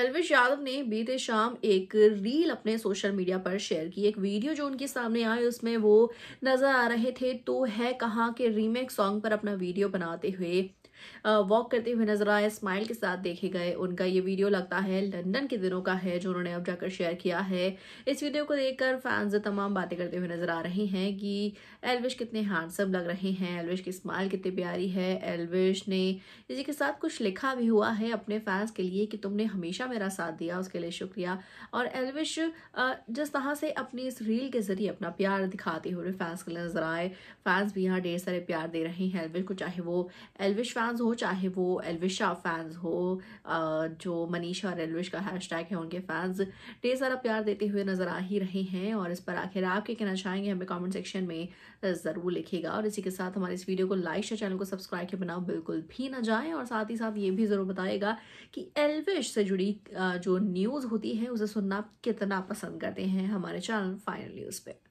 एलविश यादव ने बीते शाम एक रील अपने सोशल मीडिया पर शेयर की एक वीडियो जो उनके सामने आई उसमें वो नजर आ रहे थे तो है कहाँ के रीमेक सॉन्ग पर अपना वीडियो बनाते हुए वॉक करते हुए नजर आए स्माइल के साथ देखे गए उनका ये वीडियो लगता है लंदन के दिनों का है जो उन्होंने अब जाकर शेयर किया है इस वीडियो को देखकर फैंस तमाम बातें करते हुए नजर आ रहे हैं कि एलविश कितने हैंडसम लग रहे हैं एलविश की स्माइल कितनी प्यारी है एलविश ने इसी के साथ कुछ लिखा भी हुआ है अपने फैंस के लिए कि तुमने हमेशा मेरा साथ दिया उसके लिए शुक्रिया और एलविश जिस तरह से अपनी इस रील के ज़रिए अपना प्यार दिखाते हुए फैंस के लिए नजर आए फैंस भी यहाँ ढेर सारे प्यार दे रहे हैं एलविश को चाहे वो एलविश फैंस हो चाहे वो एलविशा फैंस हो जो मनीषा और एलविश का हैश है उनके फैंस ढेर सारा प्यार देते हुए नज़र आ ही रहे हैं और इस पर आखिर आप क्या कहना चाहेंगे हमें कॉमेंट सेक्शन में ज़रूर लिखेगा और इसी के साथ हमारे इस वीडियो को लाइक शेयर चैनल को सब्सक्राइब के बनाओ बिल्कुल भी ना जाए और साथ ही साथ ये भी ज़रूर बताएगा कि एलविश से जुड़ी वाली जो न्यूज़ होती है उसे सुनना कितना पसंद करते हैं हमारे चैनल फाइनल न्यूज़ पे